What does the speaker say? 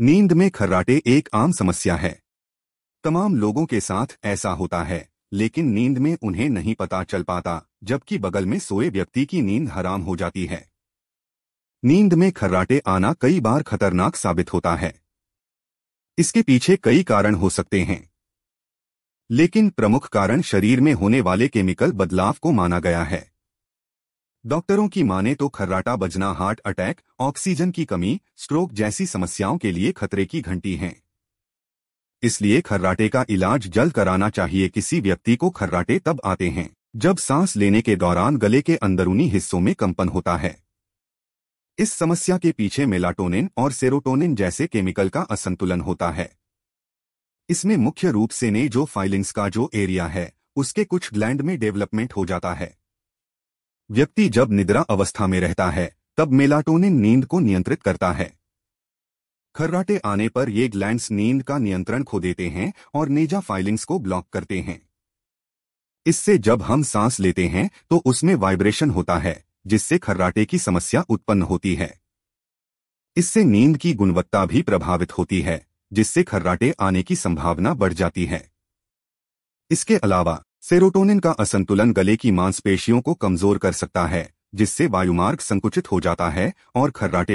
नींद में खर्राटे एक आम समस्या है तमाम लोगों के साथ ऐसा होता है लेकिन नींद में उन्हें नहीं पता चल पाता जबकि बगल में सोए व्यक्ति की नींद हराम हो जाती है नींद में खर्राटे आना कई बार खतरनाक साबित होता है इसके पीछे कई कारण हो सकते हैं लेकिन प्रमुख कारण शरीर में होने वाले केमिकल बदलाव को माना गया है डॉक्टरों की माने तो खर्राटा बजना हार्ट अटैक ऑक्सीजन की कमी स्ट्रोक जैसी समस्याओं के लिए खतरे की घंटी हैं इसलिए खर्राटे का इलाज जल्द कराना चाहिए किसी व्यक्ति को खर्राटे तब आते हैं जब सांस लेने के दौरान गले के अंदरूनी हिस्सों में कंपन होता है इस समस्या के पीछे मेलाटोनिन और सेरोटोनिन जैसे केमिकल का असंतुलन होता है इसमें मुख्य रूप से ने जो फाइलिंग्स का जो एरिया है उसके कुछ ग्लैंड में डेवलपमेंट हो जाता है व्यक्ति जब निद्रा अवस्था में रहता है तब मेलाटोनिन नींद को नियंत्रित करता है खर्राटे आने पर ये ग्लैंड्स नींद का नियंत्रण खो देते हैं और नेजा फाइलिंग्स को ब्लॉक करते हैं इससे जब हम सांस लेते हैं तो उसमें वाइब्रेशन होता है जिससे खर्राटे की समस्या उत्पन्न होती है इससे नींद की गुणवत्ता भी प्रभावित होती है जिससे खर्राटे आने की संभावना बढ़ जाती है इसके अलावा सेरोटोनिन का असंतुलन गले की मांसपेशियों को कमजोर कर सकता है जिससे वायुमार्ग संकुचित हो जाता है और खर्राटे